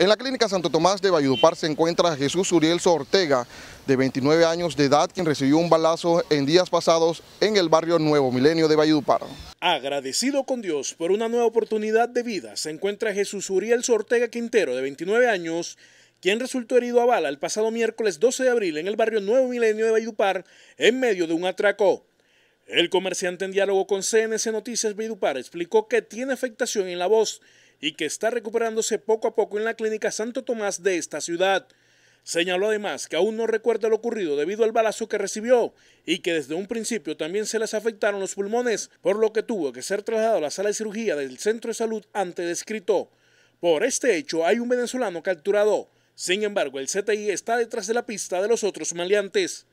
En la clínica Santo Tomás de Valledupar se encuentra Jesús Uriel Ortega, de 29 años de edad, quien recibió un balazo en días pasados en el barrio Nuevo Milenio de Valledupar. Agradecido con Dios por una nueva oportunidad de vida, se encuentra Jesús Uriel Ortega Quintero, de 29 años, quien resultó herido a bala el pasado miércoles 12 de abril en el barrio Nuevo Milenio de Valledupar en medio de un atraco. El comerciante en diálogo con CNC Noticias Valledupar explicó que tiene afectación en la voz y que está recuperándose poco a poco en la clínica Santo Tomás de esta ciudad. Señaló además que aún no recuerda lo ocurrido debido al balazo que recibió y que desde un principio también se les afectaron los pulmones, por lo que tuvo que ser trasladado a la sala de cirugía del centro de salud antes descrito. Por este hecho hay un venezolano capturado. Sin embargo, el CTI está detrás de la pista de los otros maleantes.